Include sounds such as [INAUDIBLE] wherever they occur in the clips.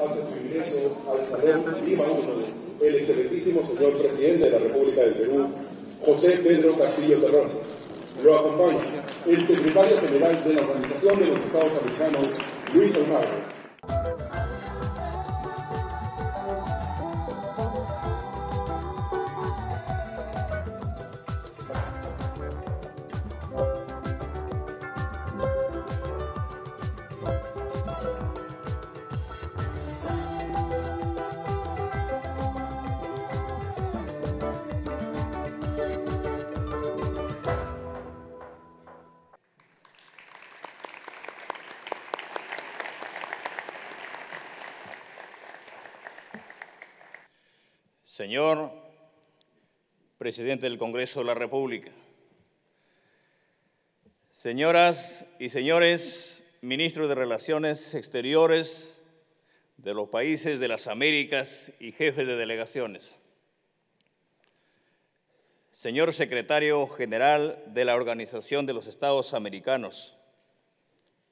hace su ingreso al Salón Lima el excelentísimo señor presidente de la República del Perú, José Pedro Castillo Terrón. Lo acompaña el secretario general de la Organización de los Estados Americanos, Luis Almagro. Señor presidente del Congreso de la República, señoras y señores ministros de Relaciones Exteriores de los países de las Américas y jefes de delegaciones, señor secretario general de la Organización de los Estados Americanos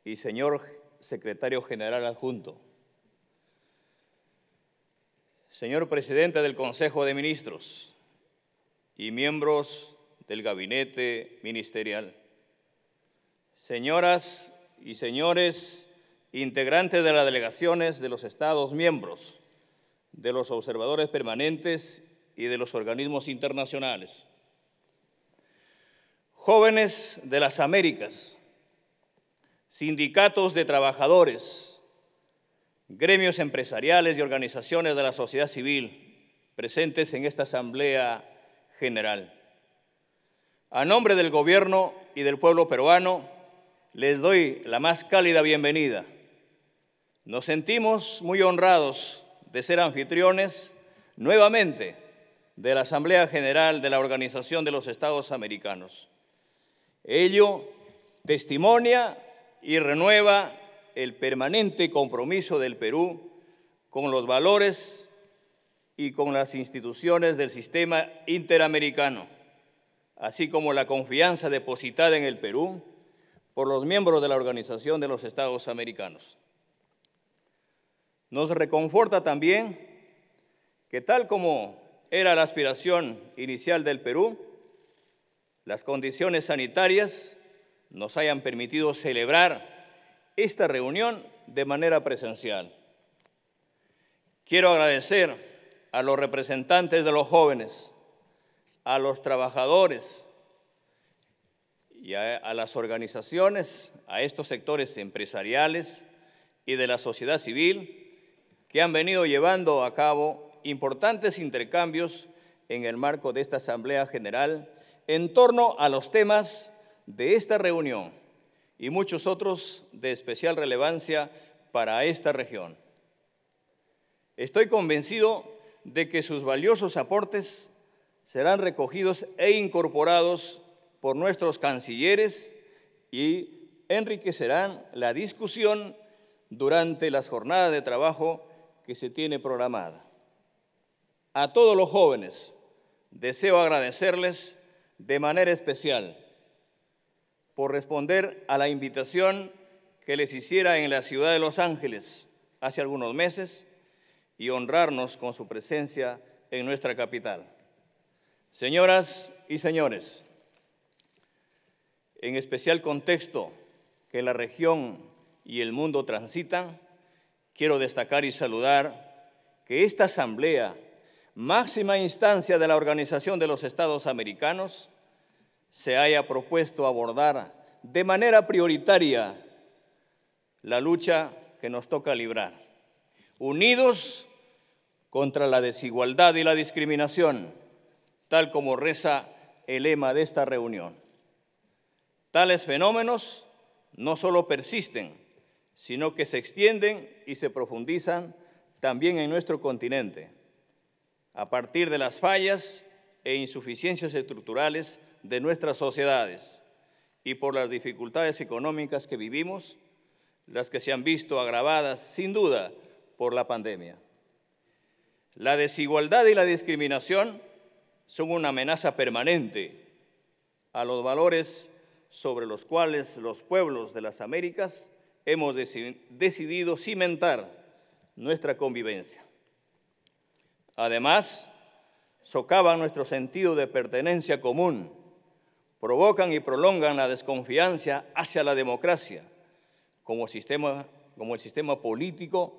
y señor secretario general adjunto, Señor presidente del Consejo de Ministros y miembros del gabinete ministerial, señoras y señores integrantes de las delegaciones de los Estados miembros, de los observadores permanentes y de los organismos internacionales, jóvenes de las Américas, sindicatos de trabajadores, gremios empresariales y organizaciones de la sociedad civil presentes en esta Asamblea General. A nombre del gobierno y del pueblo peruano, les doy la más cálida bienvenida. Nos sentimos muy honrados de ser anfitriones nuevamente de la Asamblea General de la Organización de los Estados Americanos. Ello testimonia y renueva el permanente compromiso del Perú con los valores y con las instituciones del sistema interamericano, así como la confianza depositada en el Perú por los miembros de la Organización de los Estados Americanos. Nos reconforta también que tal como era la aspiración inicial del Perú, las condiciones sanitarias nos hayan permitido celebrar esta reunión de manera presencial. Quiero agradecer a los representantes de los jóvenes, a los trabajadores y a, las organizaciones, a estos sectores empresariales y de la sociedad civil que han venido llevando a cabo importantes intercambios en el marco de esta Asamblea General en torno a los temas de esta reunión y muchos otros de especial relevancia para esta región. Estoy convencido de que sus valiosos aportes serán recogidos e incorporados por nuestros cancilleres y enriquecerán la discusión durante las jornadas de trabajo que se tiene programada. A todos los jóvenes deseo agradecerles de manera especial por responder a la invitación que les hiciera en la ciudad de Los Ángeles hace algunos meses y honrarnos con su presencia en nuestra capital. Señoras y señores, en especial contexto que la región y el mundo transitan, quiero destacar y saludar que esta Asamblea, máxima instancia de la Organización de los Estados Americanos, se haya propuesto abordar de manera prioritaria la lucha que nos toca librar. Unidos contra la desigualdad y la discriminación, tal como reza el lema de esta reunión. Tales fenómenos no solo persisten, sino que se extienden y se profundizan también en nuestro continente, a partir de las fallas e insuficiencias estructurales de nuestras sociedades y por las dificultades económicas que vivimos, las que se han visto agravadas sin duda por la pandemia. La desigualdad y la discriminación son una amenaza permanente a los valores sobre los cuales los pueblos de las Américas hemos decidido cimentar nuestra convivencia. Además, socava nuestro sentido de pertenencia común provocan y prolongan la desconfianza hacia la democracia como, sistema, como el sistema político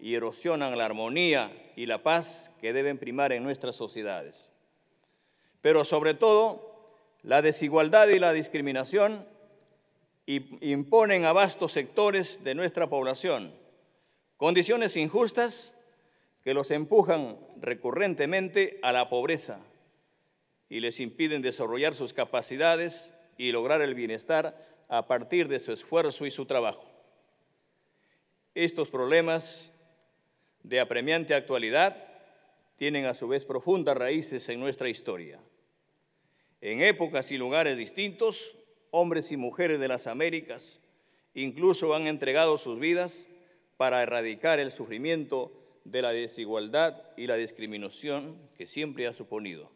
y erosionan la armonía y la paz que deben primar en nuestras sociedades. Pero sobre todo, la desigualdad y la discriminación imponen a vastos sectores de nuestra población condiciones injustas que los empujan recurrentemente a la pobreza, y les impiden desarrollar sus capacidades y lograr el bienestar a partir de su esfuerzo y su trabajo. Estos problemas de apremiante actualidad tienen a su vez profundas raíces en nuestra historia. En épocas y lugares distintos, hombres y mujeres de las Américas incluso han entregado sus vidas para erradicar el sufrimiento de la desigualdad y la discriminación que siempre ha suponido.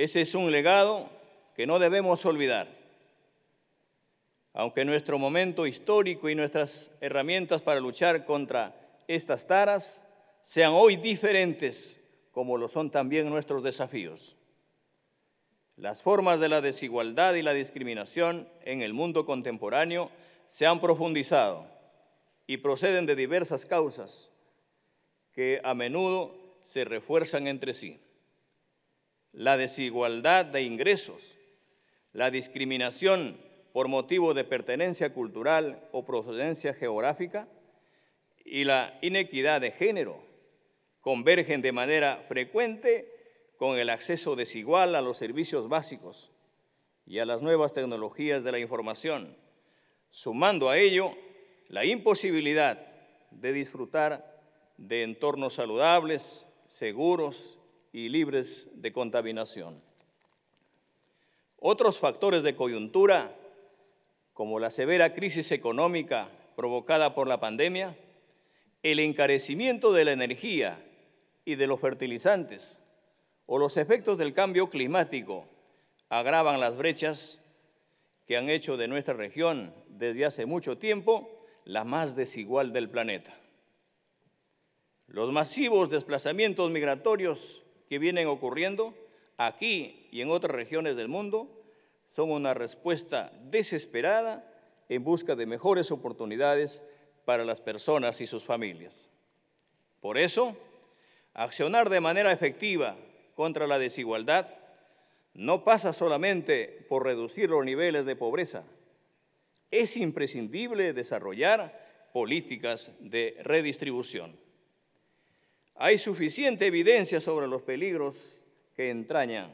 Ese es un legado que no debemos olvidar. Aunque nuestro momento histórico y nuestras herramientas para luchar contra estas taras sean hoy diferentes, como lo son también nuestros desafíos. Las formas de la desigualdad y la discriminación en el mundo contemporáneo se han profundizado y proceden de diversas causas que a menudo se refuerzan entre sí la desigualdad de ingresos, la discriminación por motivo de pertenencia cultural o procedencia geográfica y la inequidad de género convergen de manera frecuente con el acceso desigual a los servicios básicos y a las nuevas tecnologías de la información, sumando a ello la imposibilidad de disfrutar de entornos saludables, seguros y libres de contaminación. Otros factores de coyuntura, como la severa crisis económica provocada por la pandemia, el encarecimiento de la energía y de los fertilizantes, o los efectos del cambio climático, agravan las brechas que han hecho de nuestra región desde hace mucho tiempo la más desigual del planeta. Los masivos desplazamientos migratorios que vienen ocurriendo aquí y en otras regiones del mundo son una respuesta desesperada en busca de mejores oportunidades para las personas y sus familias. Por eso, accionar de manera efectiva contra la desigualdad no pasa solamente por reducir los niveles de pobreza. Es imprescindible desarrollar políticas de redistribución hay suficiente evidencia sobre los peligros que entrañan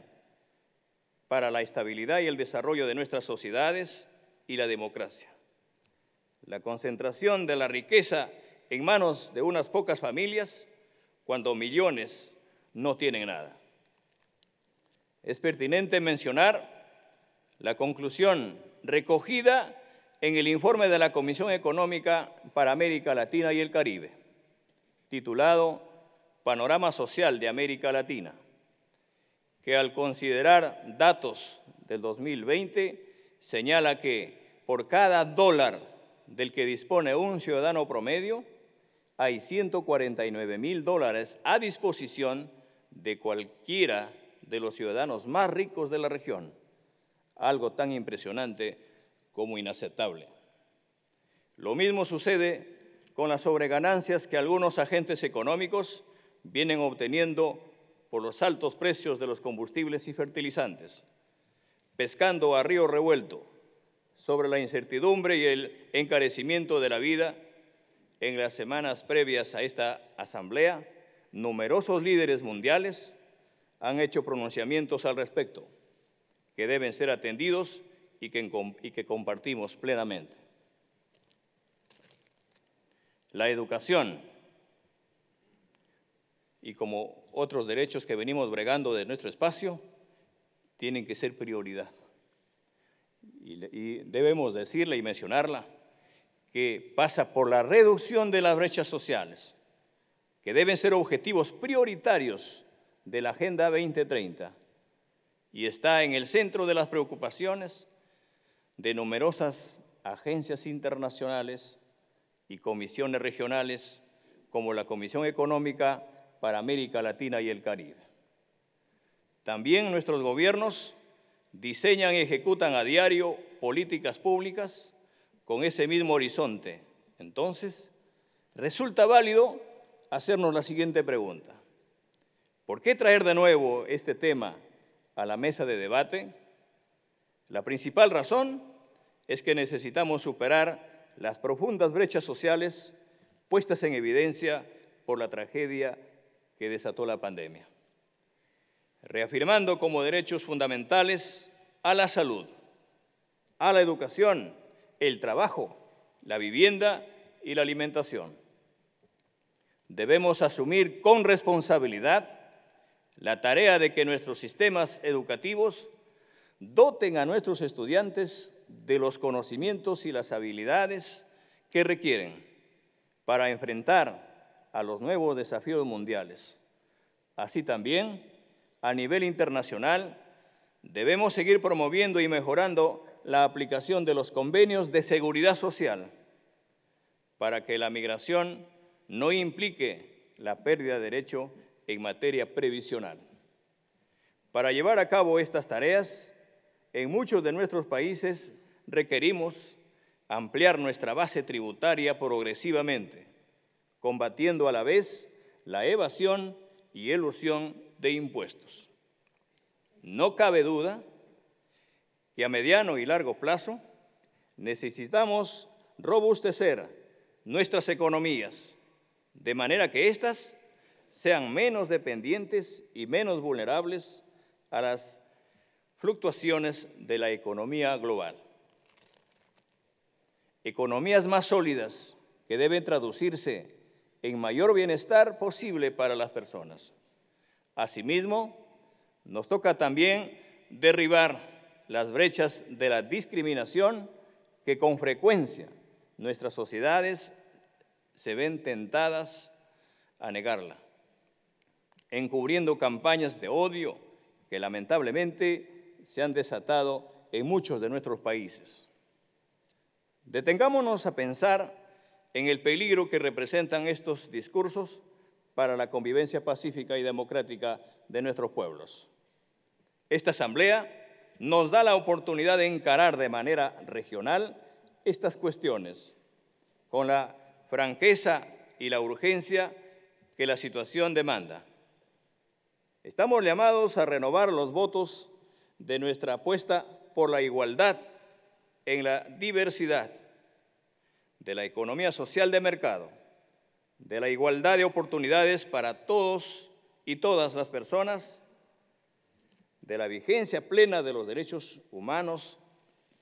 para la estabilidad y el desarrollo de nuestras sociedades y la democracia. La concentración de la riqueza en manos de unas pocas familias cuando millones no tienen nada. Es pertinente mencionar la conclusión recogida en el informe de la Comisión Económica para América Latina y el Caribe, titulado panorama social de América Latina, que al considerar datos del 2020 señala que por cada dólar del que dispone un ciudadano promedio, hay 149 mil dólares a disposición de cualquiera de los ciudadanos más ricos de la región, algo tan impresionante como inaceptable. Lo mismo sucede con las sobreganancias que algunos agentes económicos vienen obteniendo por los altos precios de los combustibles y fertilizantes, pescando a río revuelto sobre la incertidumbre y el encarecimiento de la vida, en las semanas previas a esta asamblea, numerosos líderes mundiales han hecho pronunciamientos al respecto, que deben ser atendidos y que, compartimos plenamente. La educación y como otros derechos que venimos bregando de nuestro espacio, tienen que ser prioridad. Y, debemos decirle y mencionarla, que pasa por la reducción de las brechas sociales, que deben ser objetivos prioritarios de la Agenda 2030 y está en el centro de las preocupaciones de numerosas agencias internacionales y comisiones regionales como la Comisión Económica para América Latina y el Caribe. También nuestros gobiernos diseñan y ejecutan a diario políticas públicas con ese mismo horizonte. Entonces, resulta válido hacernos la siguiente pregunta. ¿Por qué traer de nuevo este tema a la mesa de debate? La principal razón es que necesitamos superar las profundas brechas sociales puestas en evidencia por la tragedia que desató la pandemia, reafirmando como derechos fundamentales a la salud, a la educación, el trabajo, la vivienda y la alimentación. Debemos asumir con responsabilidad la tarea de que nuestros sistemas educativos doten a nuestros estudiantes de los conocimientos y las habilidades que requieren para enfrentar a los nuevos desafíos mundiales. Así también, a nivel internacional, debemos seguir promoviendo y mejorando la aplicación de los convenios de seguridad social para que la migración no implique la pérdida de derecho en materia previsional. Para llevar a cabo estas tareas, en muchos de nuestros países requerimos ampliar nuestra base tributaria progresivamente combatiendo a la vez la evasión y elusión de impuestos. No cabe duda que a mediano y largo plazo necesitamos robustecer nuestras economías de manera que éstas sean menos dependientes y menos vulnerables a las fluctuaciones de la economía global. Economías más sólidas que deben traducirse en mayor bienestar posible para las personas. Asimismo, nos toca también derribar las brechas de la discriminación que con frecuencia nuestras sociedades se ven tentadas a negarla, encubriendo campañas de odio que lamentablemente se han desatado en muchos de nuestros países. Detengámonos a pensar en el peligro que representan estos discursos para la convivencia pacífica y democrática de nuestros pueblos. Esta asamblea nos da la oportunidad de encarar de manera regional estas cuestiones con la franqueza y la urgencia que la situación demanda. Estamos llamados a renovar los votos de nuestra apuesta por la igualdad en la diversidad de la economía social de mercado, de la igualdad de oportunidades para todos y todas las personas, de la vigencia plena de los derechos humanos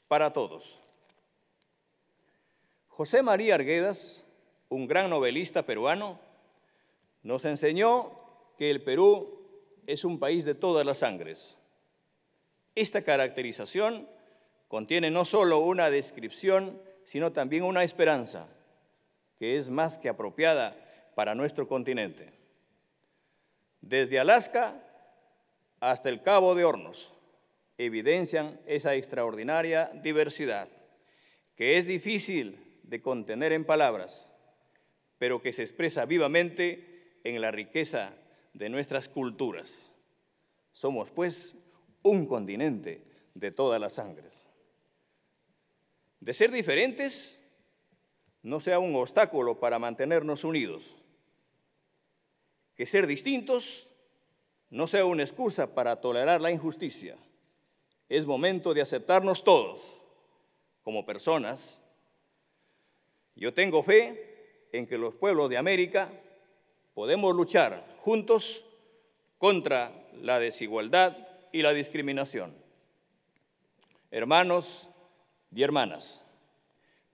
para todos. José María Arguedas, un gran novelista peruano, nos enseñó que el Perú es un país de todas las sangres. Esta caracterización contiene no solo una descripción sino también una esperanza que es más que apropiada para nuestro continente. Desde Alaska hasta el Cabo de Hornos evidencian esa extraordinaria diversidad que es difícil de contener en palabras, pero que se expresa vivamente en la riqueza de nuestras culturas. Somos, pues, un continente de todas las sangres de ser diferentes no sea un obstáculo para mantenernos unidos. Que ser distintos no sea una excusa para tolerar la injusticia. Es momento de aceptarnos todos como personas. Yo tengo fe en que los pueblos de América podemos luchar juntos contra la desigualdad y la discriminación. Hermanos, y hermanas,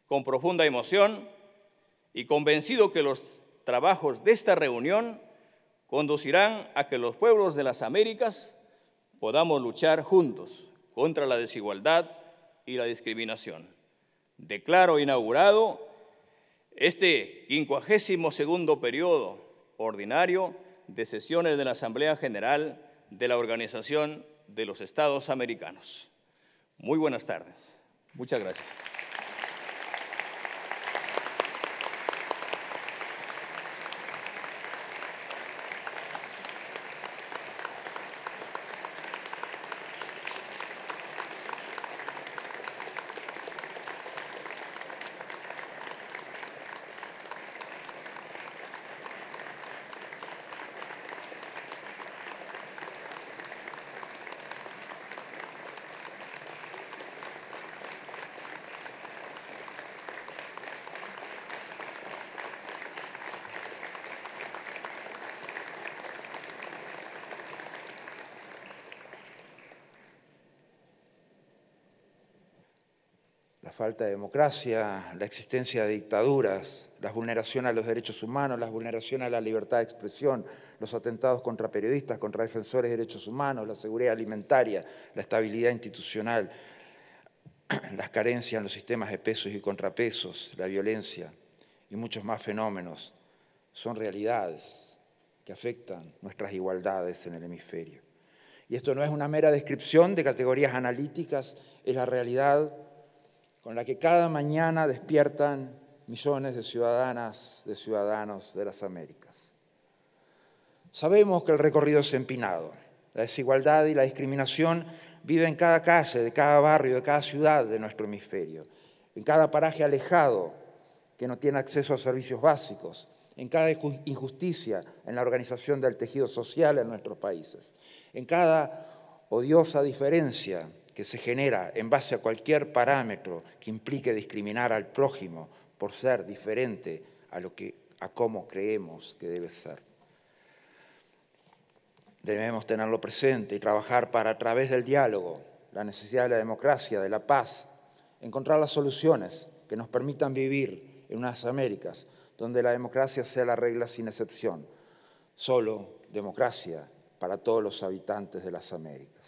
con profunda emoción y convencido que los trabajos de esta reunión conducirán a que los pueblos de las Américas podamos luchar juntos contra la desigualdad y la discriminación. Declaro inaugurado este 52 periodo ordinario de sesiones de la Asamblea General de la Organización de los Estados Americanos. Muy buenas tardes. Muchas gracias. falta de democracia, la existencia de dictaduras, la vulneración a los derechos humanos, la vulneración a la libertad de expresión, los atentados contra periodistas, contra defensores de derechos humanos, la seguridad alimentaria, la estabilidad institucional, [CLEARS THROAT] las carencias en los sistemas de pesos y contrapesos, la violencia y muchos más fenómenos son realidades que afectan nuestras igualdades en el hemisferio. Y esto no es una mera descripción de categorías analíticas, es la realidad con la que cada mañana despiertan millones de ciudadanas, de ciudadanos de las Américas. Sabemos que el recorrido es empinado. La desigualdad y la discriminación viven en cada calle, de cada barrio, de cada ciudad de nuestro hemisferio, en cada paraje alejado que no tiene acceso a servicios básicos, en cada injusticia en la organización del tejido social en nuestros países, en cada odiosa diferencia que se genera en base a cualquier parámetro que implique discriminar al prójimo por ser diferente a lo que a cómo creemos que debe ser. Debemos tenerlo presente y trabajar para a través del diálogo, la necesidad de la democracia, de la paz, encontrar las soluciones que nos permitan vivir en unas Américas donde la democracia sea la regla sin excepción. Solo democracia para todos los habitantes de las Américas.